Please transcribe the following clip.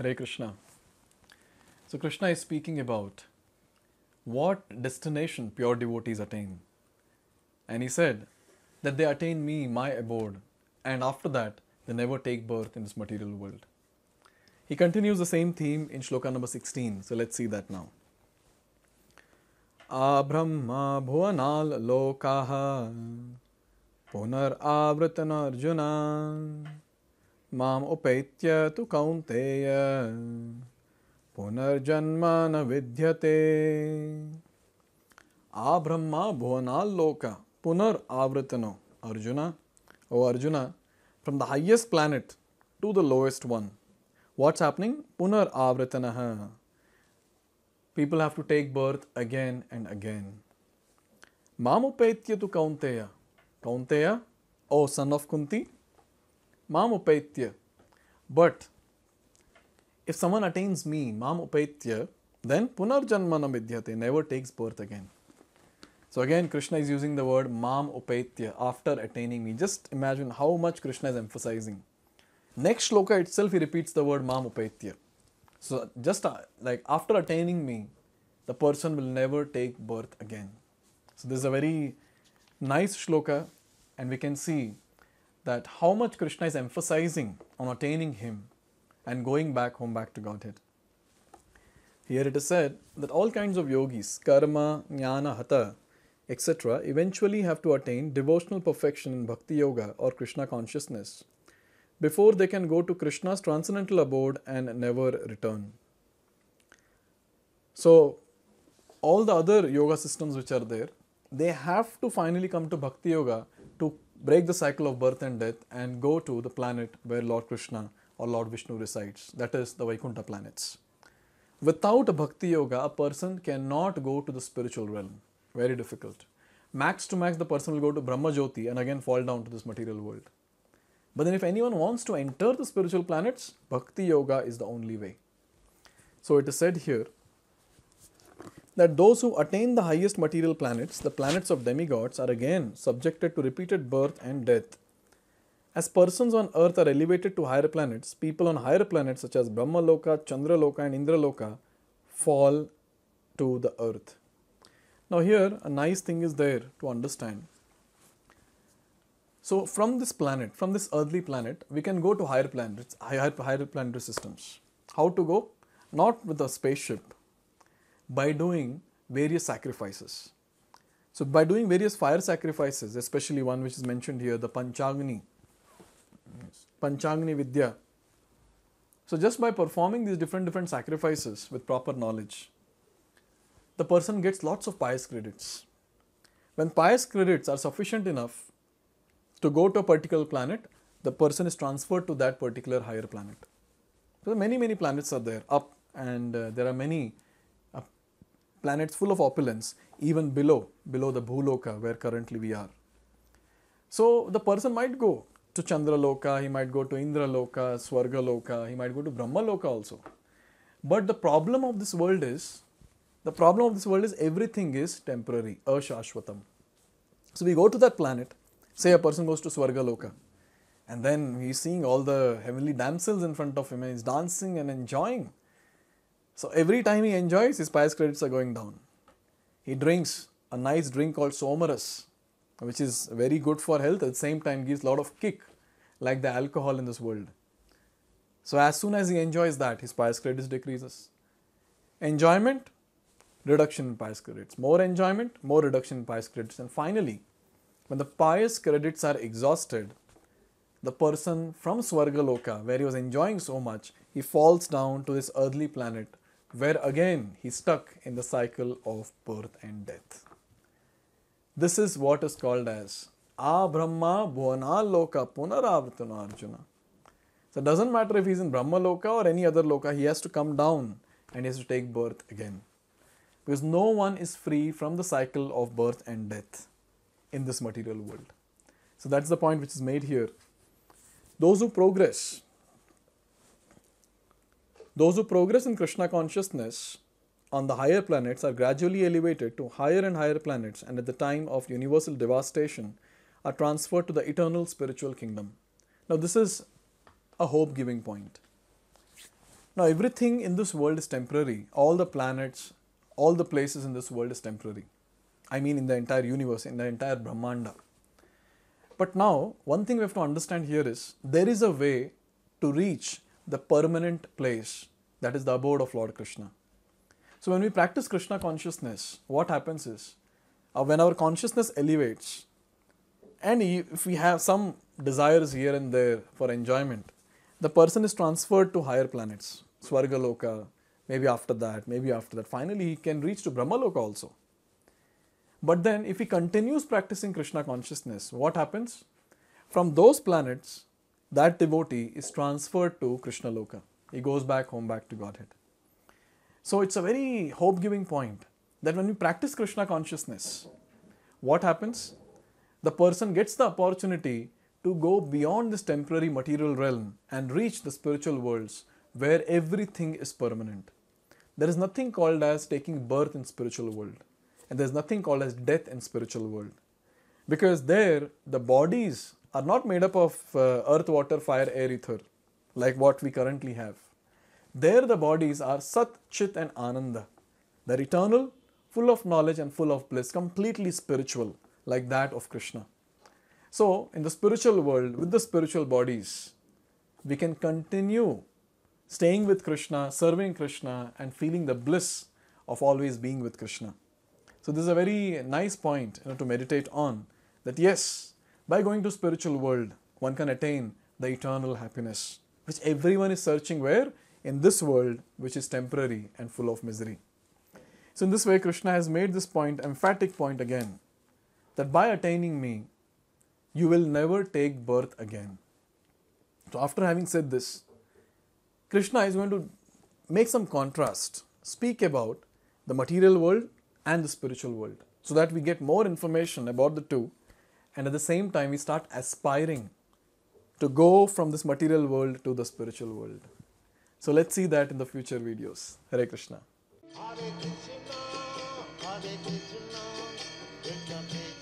Hare Krishna. So, Krishna is speaking about what destination pure devotees attain. And he said that they attain me, my abode, and after that, they never take birth in this material world. He continues the same theme in shloka number 16. So, let's see that now. lokah, punar लोकाः पुनर्आवृतनर्जुना माम उपेत्य तु कौन्तेय पुनर्जन्म न विद्यते आ ब्रह्मा भुवनाल्लोक पुनर् आवृतनो अर्जुन ओ Arjun from the highest planet to the lowest one what's happening पुनर् people have to take birth again and again माम उपेत्य तु कौन्तेय कौन्तेय ओ son of Kunti Mamupaitya. But if someone attains me, Mamupaitya, then Punarjanmana Vidyate, never takes birth again. So again, Krishna is using the word Mam Upaitya after attaining me. Just imagine how much Krishna is emphasizing. Next shloka itself, he repeats the word Mam Upaitya. So just uh, like after attaining me, the person will never take birth again. So this is a very nice shloka, and we can see that how much Krishna is emphasizing on attaining Him and going back home back to Godhead. Here it is said that all kinds of yogis, karma, jnana, hatha, etc., eventually have to attain devotional perfection in bhakti yoga or Krishna consciousness before they can go to Krishna's transcendental abode and never return. So, all the other yoga systems which are there, they have to finally come to bhakti yoga break the cycle of birth and death and go to the planet where Lord Krishna or Lord Vishnu resides, that is the Vaikunta planets. Without a bhakti yoga, a person cannot go to the spiritual realm. Very difficult. Max to max, the person will go to Brahma Jyoti and again fall down to this material world. But then, if anyone wants to enter the spiritual planets, bhakti yoga is the only way. So, it is said here that those who attain the highest material planets, the planets of demigods, are again subjected to repeated birth and death. As persons on earth are elevated to higher planets, people on higher planets such as Brahma Chandra Chandraloka, and Indra Loka fall to the earth. Now, here a nice thing is there to understand. So, from this planet, from this earthly planet, we can go to higher planets, higher, higher planetary systems. How to go? Not with a spaceship, by doing various sacrifices. So, by doing various fire sacrifices, especially one which is mentioned here, the Panchagni, Panchagni Vidya. So, just by performing these different different sacrifices with proper knowledge, the person gets lots of pious credits. When pious credits are sufficient enough to go to a particular planet, the person is transferred to that particular higher planet. So, many many planets are there up, and uh, there are many planets full of opulence even below, below the Bhuloka where currently we are. So the person might go to Chandraloka, he might go to Indraloka, Swargaloka, he might go to Brahmaloka also. But the problem of this world is, the problem of this world is everything is temporary, ashashwatam. So we go to that planet, say a person goes to Swargaloka, and then he's seeing all the heavenly damsels in front of him and he's dancing and enjoying. So every time he enjoys, his pious credits are going down. He drinks a nice drink called Somarus, which is very good for health, at the same time gives a lot of kick, like the alcohol in this world. So as soon as he enjoys that, his pious credits decreases. Enjoyment, reduction in pious credits. More enjoyment, more reduction in pious credits. And finally, when the pious credits are exhausted, the person from Swargaloka, where he was enjoying so much, he falls down to this earthly planet where again he stuck in the cycle of birth and death. This is what is called as A Brahma Bhuana Loka Punaravritana Arjuna. So it doesn't matter if he's in Brahma Loka or any other Loka, he has to come down and he has to take birth again. Because no one is free from the cycle of birth and death in this material world. So that's the point which is made here. Those who progress those who progress in Krishna consciousness on the higher planets are gradually elevated to higher and higher planets and at the time of universal devastation are transferred to the eternal spiritual kingdom. Now, this is a hope giving point. Now, everything in this world is temporary. All the planets, all the places in this world is temporary. I mean, in the entire universe, in the entire Brahmanda. But now, one thing we have to understand here is there is a way to reach the permanent place that is the abode of Lord Krishna. So, when we practice Krishna consciousness, what happens is uh, when our consciousness elevates, and if we have some desires here and there for enjoyment, the person is transferred to higher planets, Swargaloka, maybe after that, maybe after that. Finally, he can reach to Brahmaloka also. But then, if he continues practicing Krishna consciousness, what happens? From those planets, that devotee is transferred to Krishna Loka. He goes back home, back to Godhead. So it's a very hope giving point that when we practice Krishna consciousness, what happens? The person gets the opportunity to go beyond this temporary material realm and reach the spiritual worlds where everything is permanent. There is nothing called as taking birth in spiritual world and there is nothing called as death in spiritual world because there the bodies are not made up of uh, earth, water, fire, air, ether, like what we currently have. There, the bodies are Sat, Chit, and Ananda. They're eternal, full of knowledge, and full of bliss, completely spiritual, like that of Krishna. So, in the spiritual world, with the spiritual bodies, we can continue staying with Krishna, serving Krishna, and feeling the bliss of always being with Krishna. So, this is a very nice point you know, to meditate on that yes, by going to spiritual world, one can attain the eternal happiness, which everyone is searching where? In this world, which is temporary and full of misery. So in this way, Krishna has made this point, emphatic point again, that by attaining me, you will never take birth again. So after having said this, Krishna is going to make some contrast, speak about the material world and the spiritual world, so that we get more information about the two and at the same time, we start aspiring to go from this material world to the spiritual world. So let's see that in the future videos. Hare Krishna. Hare Krishna, Hare Krishna, Krishna.